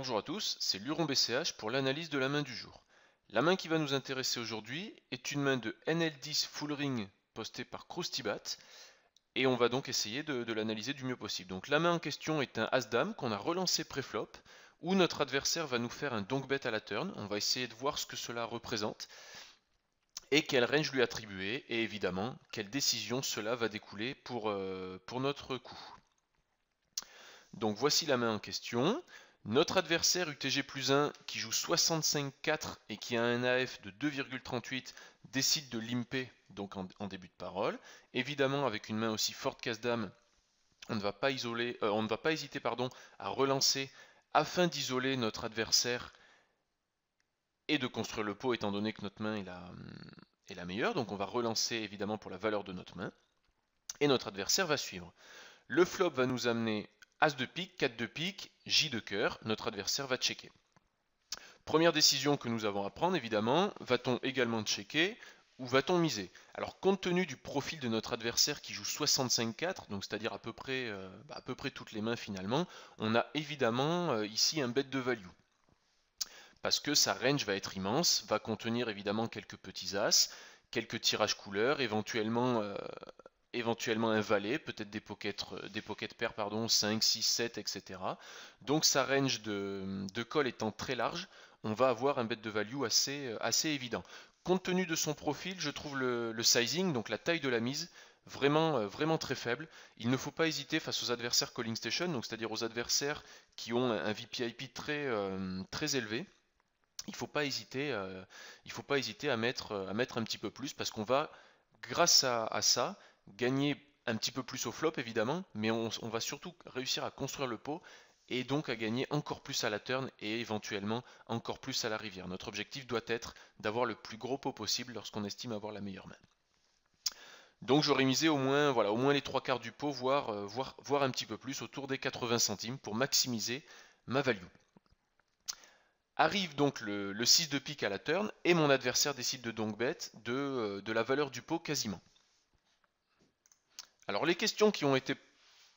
Bonjour à tous, c'est Luron BCH pour l'analyse de la main du jour. La main qui va nous intéresser aujourd'hui est une main de NL10 Full Ring postée par krusty et on va donc essayer de, l'analyser du mieux possible. Donc la main en question est un As-Dame qu'on a relancé pré-flop où notre adversaire va nous faire un donk bet à la turn. On va essayer de voir ce que cela représente et quel range lui attribuer et évidemment quelle décision cela va découler pour, euh, pour notre coup. Donc voici la main en question. Notre adversaire UTG plus 1 qui joue 65-4 et qui a un AF de 2,38 décide de limper donc en, début de parole. Évidemment avec une main aussi forte qu'As-Dame, on ne va pas, isoler, euh, on ne va pas hésiter pardon, à relancer afin d'isoler notre adversaire et de construire le pot étant donné que notre main est la meilleure. Donc on va relancer évidemment pour la valeur de notre main et notre adversaire va suivre. Le flop va nous amener As de pique, 4 de pique, J de cœur, notre adversaire va checker. Première décision que nous avons à prendre, évidemment, va-t-on également checker ou va-t-on miser Alors compte tenu du profil de notre adversaire qui joue 65-4, donc c'est-à-dire à peu près euh, bah, à peu près toutes les mains finalement, on a évidemment euh, ici un bet de value. Parce que sa range va être immense, va contenir évidemment quelques petits as, quelques tirages couleurs, éventuellement euh, éventuellement un valet, peut-être des pocket, euh, des pairs, pardon, 5, 6, 7, etc. Donc sa range de, de call étant très large, on va avoir un bet de value assez, euh, assez évident. Compte tenu de son profil, je trouve le, sizing, donc la taille de la mise, vraiment, euh, vraiment très faible. Il ne faut pas hésiter face aux adversaires calling station, donc c'est-à-dire aux adversaires qui ont un VPIP très, très élevé. Il ne faut pas hésiter, faut pas hésiter à, mettre, à mettre un petit peu plus parce qu'on va, grâce à ça, gagner un petit peu plus au flop évidemment, mais on, va surtout réussir à construire le pot et donc à gagner encore plus à la turn et éventuellement encore plus à la rivière. Notre objectif doit être d'avoir le plus gros pot possible lorsqu'on estime avoir la meilleure main. Donc j'aurais misé au moins, voilà, au moins les trois quarts du pot, voire, euh, un petit peu plus, autour des 80 centimes pour maximiser ma value. Arrive donc le, 6 de pique à la turn et mon adversaire décide de donc bet euh, de la valeur du pot quasiment. Alors les questions qui ont été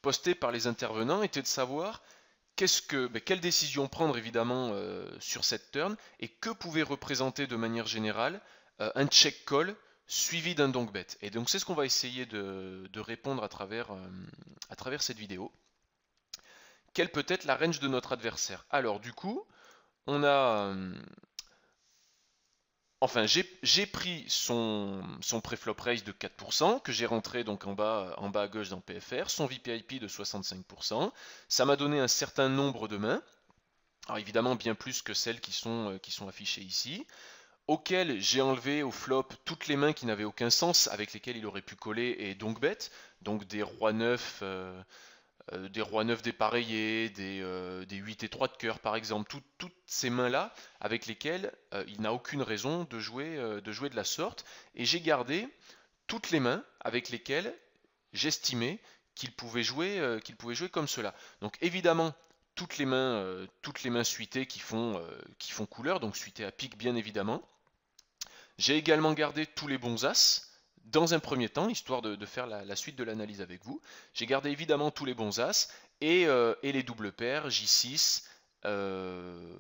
postées par les intervenants étaient de savoir que, ben, quelle décision prendre évidemment euh, sur cette turn et que pouvait représenter de manière générale euh, un check call suivi d'un donk bet. Et donc c'est ce qu'on va essayer de, répondre à travers, euh, à travers, cette vidéo. Quelle peut être la range de notre adversaire Alors du coup, on a Enfin, j'ai pris son, son pré-flop raise de 4%, que j'ai rentré donc en bas, en bas à gauche dans PFR, son VPIP de 65%. Ça m'a donné un certain nombre de mains, alors évidemment bien plus que celles qui sont, euh, qui sont affichées ici, auxquelles j'ai enlevé au flop toutes les mains qui n'avaient aucun sens, avec lesquelles il aurait pu coller et donc bête, donc des rois neufs, euh, euh, des rois neufs dépareillés, des, euh, des 8 et 3 de cœur par exemple, toutes ces mains-là avec lesquelles euh, il n'a aucune raison de jouer, de jouer de la sorte. Et j'ai gardé toutes les mains avec lesquelles j'estimais qu'il pouvait, jouer, jouer comme cela. Donc évidemment, toutes les mains, toutes les mains suitées qui font, qui font couleur, donc suitées à pic bien évidemment. J'ai également gardé tous les bons as, dans un premier temps, histoire de, faire la, suite de l'analyse avec vous, j'ai gardé évidemment tous les bons As et, euh, les doubles paires, J6, euh,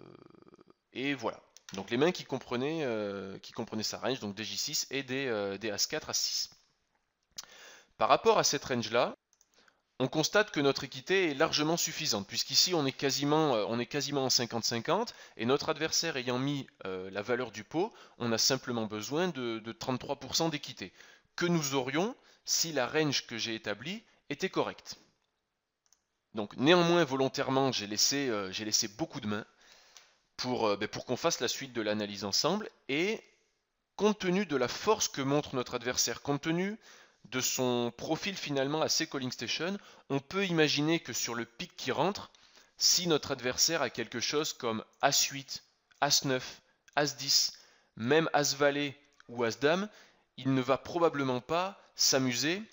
et voilà. Donc les mains qui comprenaient, euh, qui comprenaient sa range, donc des J6 et des, des As4, As6. Par rapport à cette range-là, on constate que notre équité est largement suffisante, puisqu'ici on est quasiment, euh, on est quasiment en 50-50, et notre adversaire ayant mis euh, la valeur du pot, on a simplement besoin de, 33% d'équité, que nous aurions si la range que j'ai établie était correcte. Donc néanmoins volontairement j'ai laissé, euh, laissé, beaucoup de mains pour, ben, pour qu'on fasse la suite de l'analyse ensemble, et compte tenu de la force que montre notre adversaire, compte tenu de son profil finalement assez calling station, on peut imaginer que sur le pic qui rentre, si notre adversaire a quelque chose comme As-8, As-9, As-10, même As-Valet ou As-Dame, il ne va probablement pas s'amuser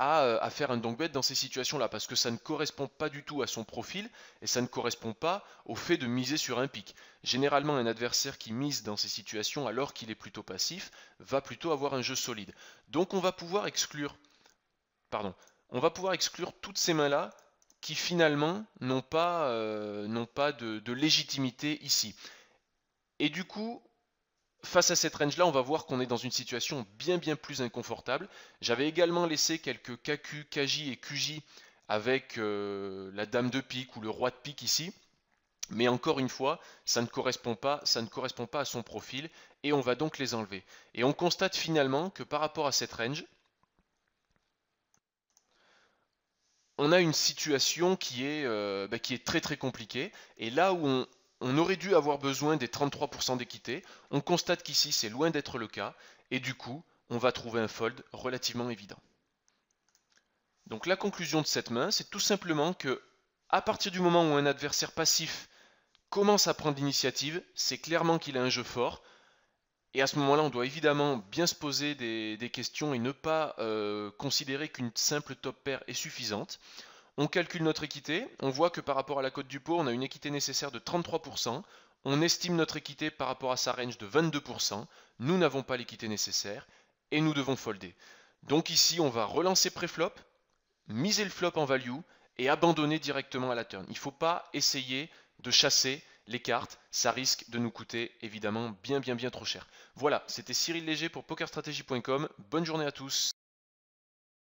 euh, à, faire un donkbet dans ces situations-là, parce que ça ne correspond pas du tout à son profil et ça ne correspond pas au fait de miser sur un pic. Généralement, un adversaire qui mise dans ces situations alors qu'il est plutôt passif va plutôt avoir un jeu solide. Donc on va pouvoir exclure, pardon, on va pouvoir exclure toutes ces mains-là qui finalement n'ont pas, euh, pas de, de légitimité ici. Et du coup, Face à cette range-là, on va voir qu'on est dans une situation bien bien plus inconfortable. J'avais également laissé quelques KQ, KJ et QJ avec euh, la dame de pique ou le roi de pique ici. Mais encore une fois, ça ne correspond pas, ça ne correspond pas à son profil et on va donc les enlever. Et on constate finalement que par rapport à cette range, on a une situation qui est, euh, bah, qui est très très compliquée. Et là où on, on aurait dû avoir besoin des 33% d'équité, on constate qu'ici c'est loin d'être le cas, et du coup, on va trouver un fold relativement évident. Donc la conclusion de cette main, c'est tout simplement que à partir du moment où un adversaire passif commence à prendre l'initiative, c'est clairement qu'il a un jeu fort. Et à ce moment-là, on doit évidemment bien se poser des, questions et ne pas euh, considérer qu'une simple top pair est suffisante. On calcule notre équité, on voit que par rapport à la cote du pot, on a une équité nécessaire de 33%, on estime notre équité par rapport à sa range de 22%, nous n'avons pas l'équité nécessaire, et nous devons folder. Donc ici, on va relancer pré-flop, miser le flop en value, et abandonner directement à la turn. Il ne faut pas essayer de chasser les cartes, ça risque de nous coûter évidemment bien bien bien trop cher. Voilà, c'était Cyril Léger pour pokerstratégie.com, bonne journée à tous